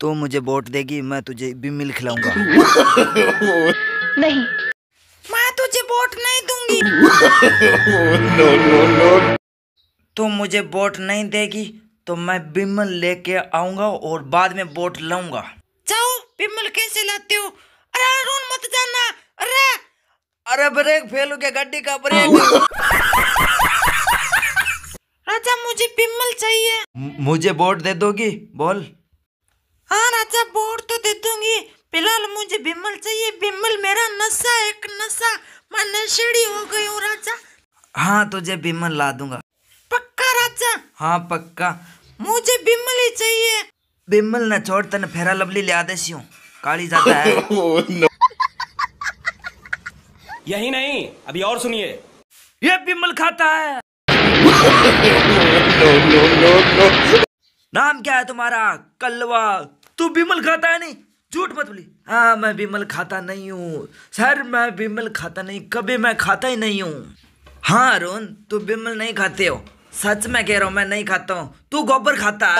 तो मुझे वोट देगी मैं तुझे भी मिल खिलाऊंगा नहीं मैं तुझे वोट नहीं दूंगी नो नो नो तो मुझे वोट नहीं देगी तो मैं बिमल लेके आऊंगा और बाद में वोट लाऊंगा जाओ बिमल कैसे लाते हो अरे अरुण मत जाना अरे अरे ब्रेक फेल हो गया गाड़ी का ब्रेक राजा मुझे बिमल चाहिए मुझे वोट दे दोगी बोल मुझे बिमल चाहिए बिमल मेरा नशा एक नशा मैं नशेड़ी हो गई हूँ राजा हाँ तुझे बिमल ला दूंगा पक्का राजा हाँ पक्का मुझे बिमल ही चाहिए बिमल न छोड़ तने फेरा लवली लिया देसी हूँ काली जाता है यही नहीं अभी और सुनिए ये बिमल खाता है नाम क्या है तुम्हारा कलवा तू बिमल खाता है नहीं झूठ मत बोली हाँ मैं विमल खाता नहीं हूँ सर मैं विमल खाता नहीं कभी मैं खाता ही नहीं हूँ हाँ अरुण तू विमल नहीं खाते हो सच में कह रहा हूँ मैं नहीं खाता हूँ तू गोबर खाता